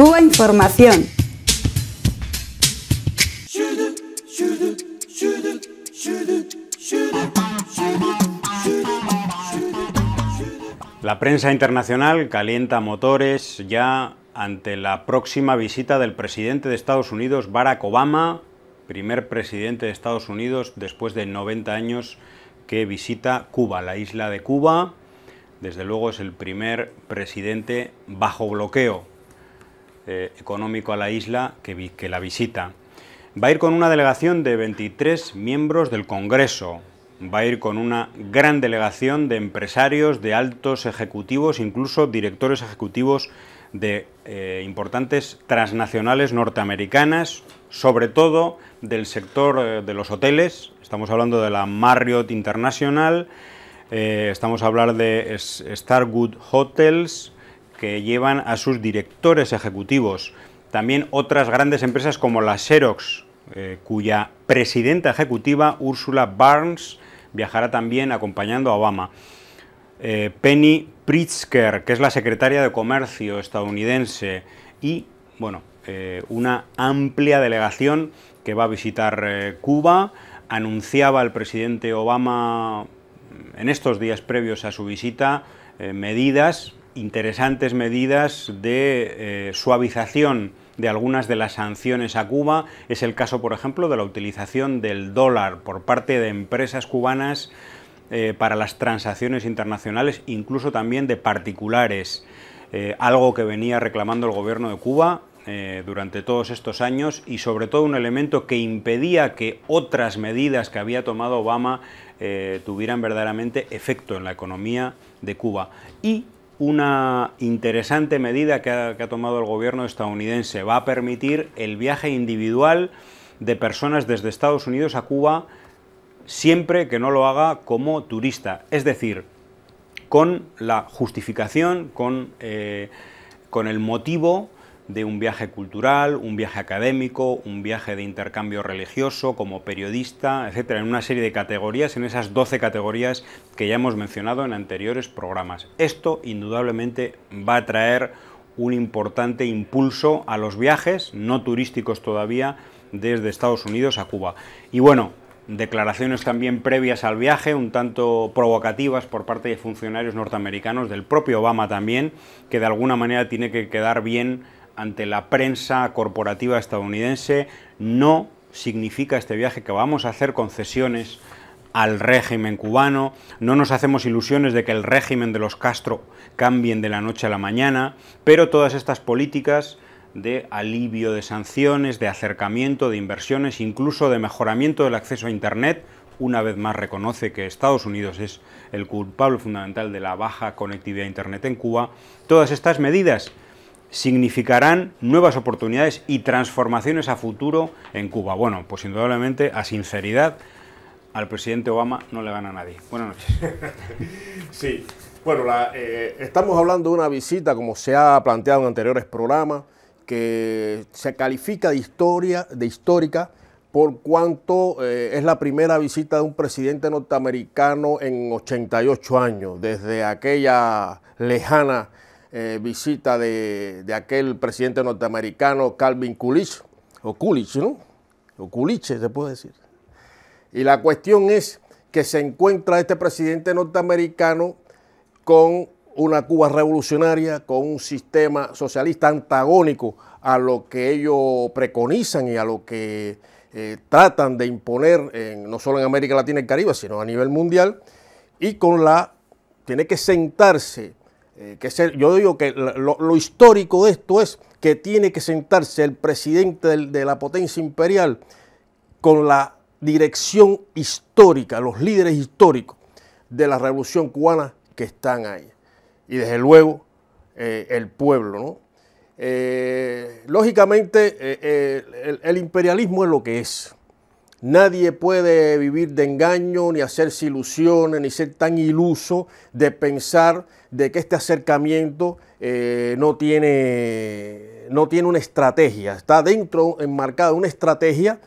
Cuba Información. La prensa internacional calienta motores ya ante la próxima visita del presidente de Estados Unidos, Barack Obama, primer presidente de Estados Unidos después de 90 años que visita Cuba, la isla de Cuba. Desde luego es el primer presidente bajo bloqueo, eh, económico a la isla que, la visita. Va a ir con una delegación de 23 miembros del Congreso, va a ir con una gran delegación de empresarios, de altos ejecutivos, incluso directores ejecutivos de eh, importantes transnacionales norteamericanas, sobre todo del sector eh, de los hoteles, estamos hablando de la Marriott International, estamos a hablar de Starwood Hotels, que llevan a sus directores ejecutivos. También otras grandes empresas como la Xerox, eh, cuya presidenta ejecutiva, Ursula Barnes, viajará también acompañando a Obama. Eh, Penny Pritzker, que es la secretaria de Comercio estadounidense, y bueno, eh, una amplia delegación que va a visitar Cuba. Anunciaba el presidente Obama en estos días previos a su visita medidas interesantes medidas de eh, suavización de algunas de las sanciones a Cuba. Es el caso, por ejemplo, de la utilización del dólar por parte de empresas cubanas eh, para las transacciones internacionales, incluso también de particulares, eh, algo que venía reclamando el gobierno de Cuba durante todos estos años y sobre todo un elemento que impedía que otras medidas que había tomado Obama tuvieran verdaderamente efecto en la economía de Cuba. Y una interesante medida que ha, tomado el gobierno estadounidense. Va a permitir el viaje individual de personas desde Estados Unidos a Cuba siempre que no lo haga como turista. Es decir, con la justificación, con, eh, con el motivo de un viaje cultural, un viaje académico, un viaje de intercambio religioso, como periodista, etcétera, en una serie de categorías, en esas 12 categorías que ya hemos mencionado en anteriores programas. Esto indudablemente va a traer un importante impulso a los viajes, no turísticos todavía, desde Estados Unidos a Cuba. Y bueno, declaraciones también previas al viaje, un tanto provocativas por parte de funcionarios norteamericanos, del propio Obama también, que de alguna manera tiene que quedar bien ante la prensa corporativa estadounidense, no significa este viaje que vamos a hacer concesiones al régimen cubano, no nos hacemos ilusiones de que el régimen de los Castro cambien de la noche a la mañana, pero todas estas políticas de alivio de sanciones, de acercamiento de inversiones, incluso de mejoramiento del acceso a Internet, una vez más reconoce que Estados Unidos es el culpable fundamental de la baja conectividad a Internet en Cuba, todas estas medidas significarán nuevas oportunidades y transformaciones a futuro en Cuba. Bueno, pues indudablemente, a sinceridad, al presidente Obama no le gana nadie. Buenas noches. Sí, bueno, eh, estamos hablando de una visita, como se ha planteado en anteriores programas, que se califica de, historia, de histórica por cuanto eh, es la primera visita de un presidente norteamericano en 88 años, desde aquella lejana eh, visita de, aquel presidente norteamericano Calvin Coolidge, o Coolidge, ¿no? O Coolidge, se puede decir. Y la cuestión es que se encuentra este presidente norteamericano con una Cuba revolucionaria, con un sistema socialista antagónico a lo que ellos preconizan y a lo que eh, tratan de imponer, no solo en América Latina y Caribe, sino a nivel mundial, y con la, tiene que sentarse eh, yo digo que lo, histórico de esto es que tiene que sentarse el presidente de la potencia imperial con la dirección histórica, los líderes históricos de la revolución cubana que están ahí. Y desde luego eh, el pueblo, eh, lógicamente el imperialismo es lo que es. Nadie puede vivir de engaño, ni hacerse ilusiones, ni ser tan iluso de pensar de que este acercamiento eh, no, tiene, no tiene una estrategia. Está dentro, enmarcada una estrategia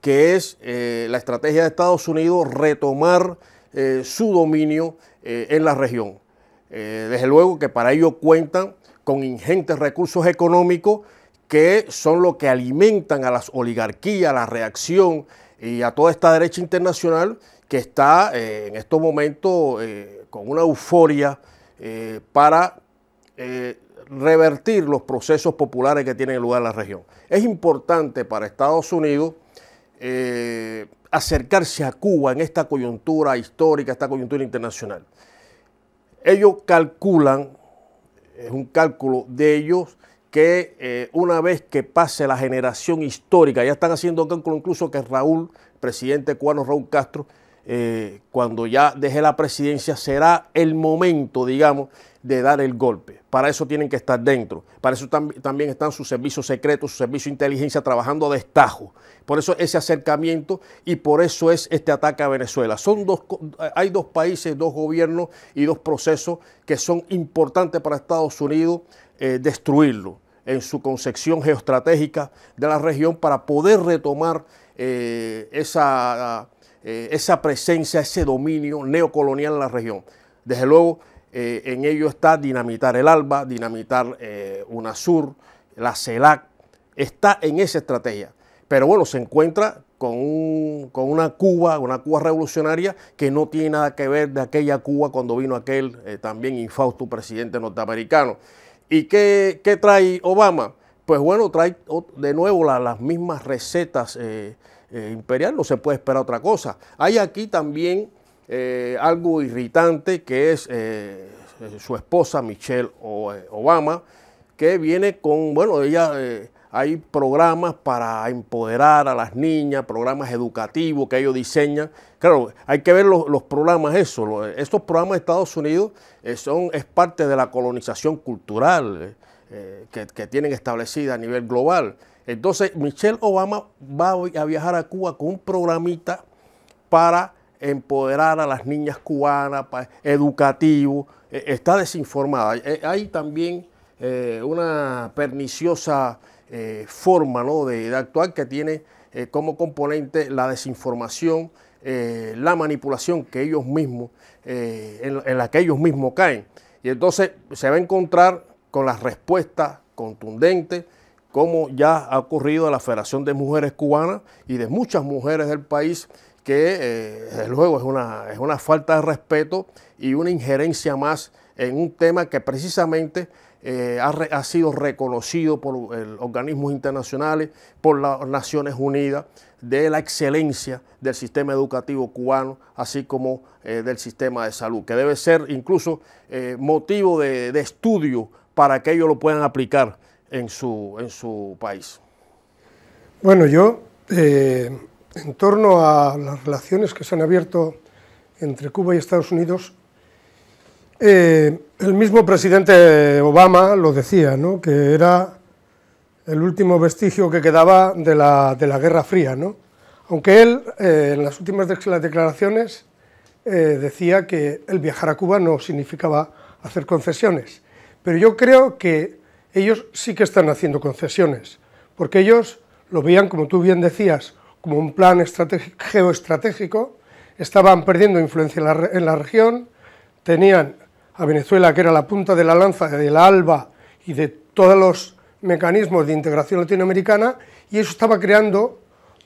que es eh, la estrategia de Estados Unidos retomar eh, su dominio en la región. desde luego que para ello cuentan con ingentes recursos económicos que son lo que alimentan a las oligarquías, la reacción, y a toda esta derecha internacional que está eh, en estos momentos eh, con una euforia eh, para revertir los procesos populares que tienen lugar en la región. Es importante para Estados Unidos acercarse a Cuba en esta coyuntura histórica, esta coyuntura internacional. Ellos calculan, es un cálculo de ellos, que eh, una vez que pase la generación histórica, ya están haciendo cálculo incluso que Raúl, presidente cubano Raúl Castro, eh, cuando ya deje la presidencia, será el momento, digamos, de dar el golpe. Para eso tienen que estar dentro. Para eso también están sus servicios secretos, sus servicios de inteligencia trabajando a destajo. Por eso ese acercamiento y por eso es este ataque a Venezuela. Son dos, hay dos países, dos gobiernos y dos procesos que son importantes para Estados Unidos eh, destruirlo en su concepción geoestratégica de la región para poder retomar eh, esa eh, esa presencia, ese dominio neocolonial en la región. Desde luego, eh, en ello está dinamitar el ALBA, dinamitar eh, UNASUR, la CELAC, está en esa estrategia. Pero bueno, se encuentra con, una Cuba, una Cuba revolucionaria que no tiene nada que ver de aquella Cuba cuando vino aquel también infausto presidente norteamericano. ¿Y qué, trae Obama? Pues bueno, trae de nuevo las mismas recetas eh, imperial, no se puede esperar otra cosa. Hay aquí también eh, algo irritante que es eh, su esposa Michelle Obama, que viene con, bueno, ella hay programas para empoderar a las niñas, programas educativos que ellos diseñan. Claro, hay que ver los, programas, eso. estos programas de Estados Unidos son, es parte de la colonización cultural que, que, tienen establecida a nivel global. Entonces, Michelle Obama va a viajar a Cuba con un programita para empoderar a las niñas cubanas, educativo. Eh, está desinformada. Eh, hay también eh, una perniciosa forma de, actuar que tiene como componente la desinformación, la manipulación que ellos mismos, en la que ellos mismos caen. Y entonces se va a encontrar con las respuestas contundentes como ya ha ocurrido a la Federación de Mujeres Cubanas y de muchas mujeres del país, que eh, desde luego es una, es una falta de respeto y una injerencia más en un tema que precisamente eh, ha, sido reconocido por organismos internacionales, por las Naciones Unidas, de la excelencia del sistema educativo cubano, así como eh, del sistema de salud, que debe ser incluso motivo de, de, estudio para que ellos lo puedan aplicar en su, en su país. Bueno, yo, eh, en torno a las relaciones que se han abierto entre Cuba y Estados Unidos, eh, el mismo presidente Obama lo decía, ¿no? que era el último vestigio que quedaba de la, Guerra Fría. ¿no? Aunque él, eh, en las últimas declaraciones, decía que el viajar a Cuba no significaba hacer concesiones. Pero yo creo que ellos sí que están haciendo concesiones, porque ellos lo veían, como tú bien decías, como un plan geoestratégico, estaban perdiendo influencia en la, región, tenían a Venezuela, que era la punta de la lanza de la ALBA y de todos los mecanismos de integración latinoamericana, y eso estaba creando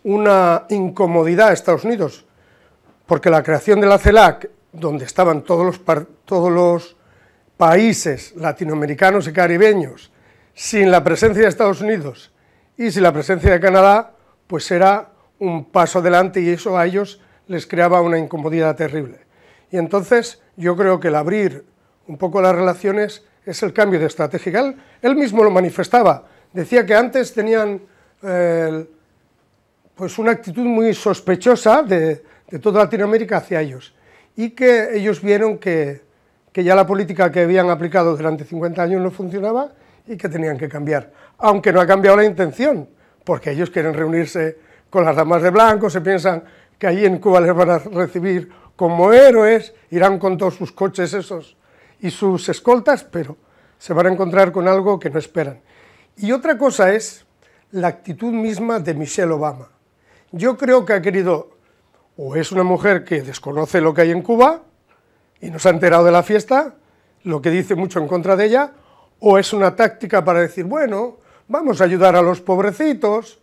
una incomodidad a Estados Unidos, porque la creación de la CELAC, donde estaban todos los países latinoamericanos y caribeños sin la presencia de Estados Unidos y sin la presencia de Canadá, pues era un paso adelante y eso a ellos les creaba una incomodidad terrible. Y entonces yo creo que el abrir un poco las relaciones es el cambio de estrategia. Él, mismo lo manifestaba, decía que antes tenían eh, pues una actitud muy sospechosa de, toda Latinoamérica hacia ellos y que ellos vieron que, que ya la política que habían aplicado durante 50 años no funcionaba y que tenían que cambiar, aunque no ha cambiado la intención, porque ellos quieren reunirse con las damas de blanco, se piensan que allí en Cuba les van a recibir como héroes, irán con todos sus coches esos y sus escoltas, pero se van a encontrar con algo que no esperan. Y otra cosa es la actitud misma de Michelle Obama. Yo creo que ha querido, o es una mujer que desconoce lo que hay en Cuba y no se ha enterado de la fiesta, lo que dice mucho en contra de ella, o es una táctica para decir, bueno, vamos a ayudar a los pobrecitos,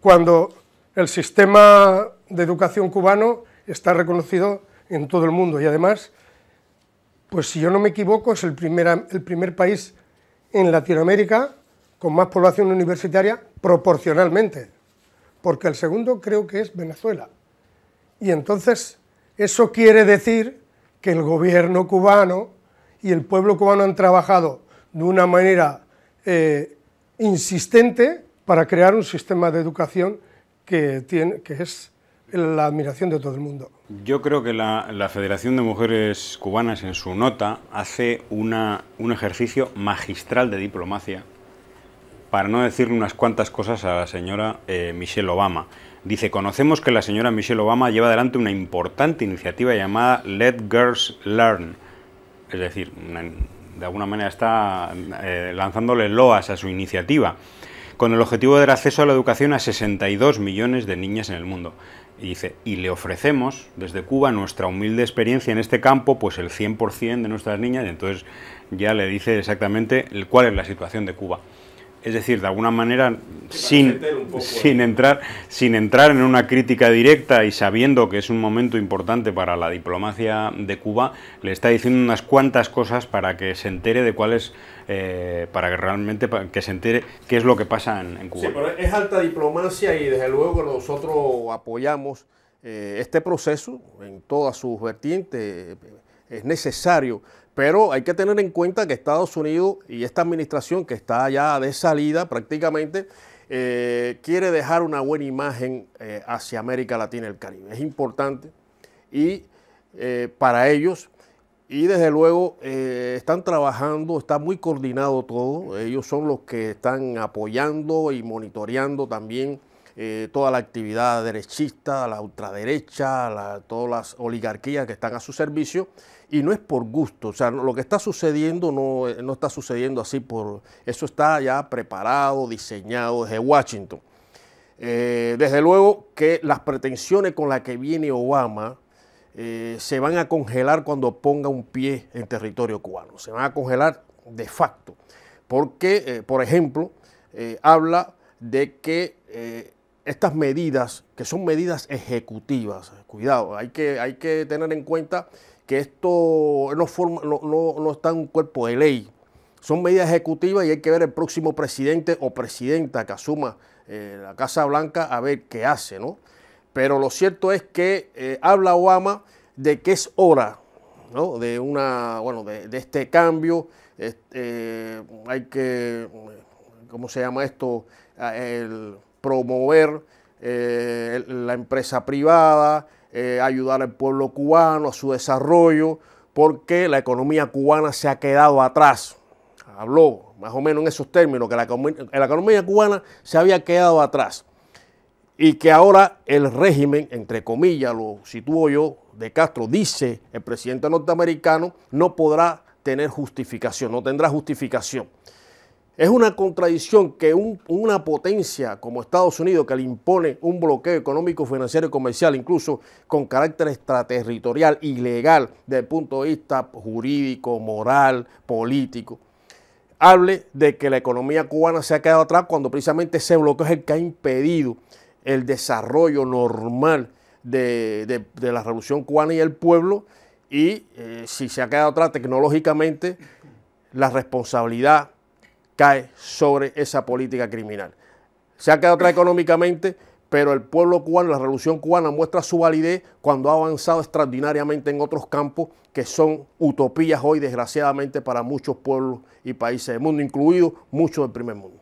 cuando el sistema de educación cubano está reconocido en todo el mundo y además, pues si yo no me equivoco, es el primer, el primer país en Latinoamérica con más población universitaria proporcionalmente, porque el segundo creo que es Venezuela. Y entonces, eso quiere decir que el gobierno cubano y el pueblo cubano han trabajado de una manera eh, insistente para crear un sistema de educación que, que es la admiración de todo el mundo. Yo creo que la, Federación de Mujeres Cubanas en su nota hace una, un ejercicio magistral de diplomacia, para no decirle unas cuantas cosas a la señora eh, Michelle Obama. Dice, conocemos que la señora Michelle Obama lleva adelante una importante iniciativa llamada Let Girls Learn, es decir, de alguna manera está eh, lanzándole loas a su iniciativa, con el objetivo de dar acceso a la educación a 62 millones de niñas en el mundo. Y dice, y le ofrecemos desde Cuba nuestra humilde experiencia en este campo, pues el 100% de nuestras niñas, y entonces ya le dice exactamente cuál es la situación de Cuba. Es decir, de alguna manera, sin, entrar, sin entrar en una crítica directa y sabiendo que es un momento importante para la diplomacia de Cuba, le está diciendo unas cuantas cosas para que se entere de cuál es, eh, para que realmente que se entere qué es lo que pasa en, Cuba. Sí, pero es alta diplomacia y desde luego que nosotros apoyamos eh, este proceso en todas sus vertientes es necesario. Pero hay que tener en cuenta que Estados Unidos y esta administración que está ya de salida prácticamente eh, quiere dejar una buena imagen eh, hacia América Latina y el Caribe. Es importante y eh, para ellos y desde luego están trabajando, está muy coordinado todo. Ellos son los que están apoyando y monitoreando también eh, toda la actividad derechista, la ultraderecha, todas las oligarquías que están a su servicio, y no es por gusto, o sea, lo que está sucediendo eh, no, está sucediendo así, por eso está ya preparado, diseñado desde Washington. Eh, desde luego que las pretensiones con las que viene Obama, se van a congelar cuando ponga un pie en territorio cubano. Se van a congelar de facto. Porque, por ejemplo, habla de que estas medidas, que son medidas ejecutivas, eh, cuidado, hay que, hay que tener en cuenta que esto no, forma, no, no, está en un cuerpo de ley, son medidas ejecutivas y hay que ver el próximo presidente o presidenta que asuma eh, la Casa Blanca a ver qué hace, ¿no? Pero lo cierto es que eh, habla Obama de que es hora, ¿no? De una, bueno, de, este cambio, este, hay que, ¿cómo se llama esto? Ah, el, promover eh, la empresa privada, eh, ayudar al pueblo cubano a su desarrollo, porque la economía cubana se ha quedado atrás. Habló más o menos en esos términos, que la, la economía cubana se había quedado atrás y que ahora el régimen, entre comillas, lo sitúo yo, de Castro, dice el presidente norteamericano, no podrá tener justificación, no tendrá justificación. Es una contradicción que una potencia como Estados Unidos, que le impone un bloqueo económico, financiero y comercial, incluso con carácter extraterritorial ilegal legal desde el punto de vista jurídico, moral, político, hable de que la economía cubana se ha quedado atrás cuando precisamente ese bloqueo es el que ha impedido el desarrollo normal de, la revolución cubana y el pueblo. Y eh, si se ha quedado atrás tecnológicamente, la responsabilidad cae sobre esa política criminal. Se ha quedado atrás económicamente, pero el pueblo cubano, la revolución cubana muestra su validez cuando ha avanzado extraordinariamente en otros campos que son utopías hoy, desgraciadamente, para muchos pueblos y países del mundo, incluidos muchos del primer mundo.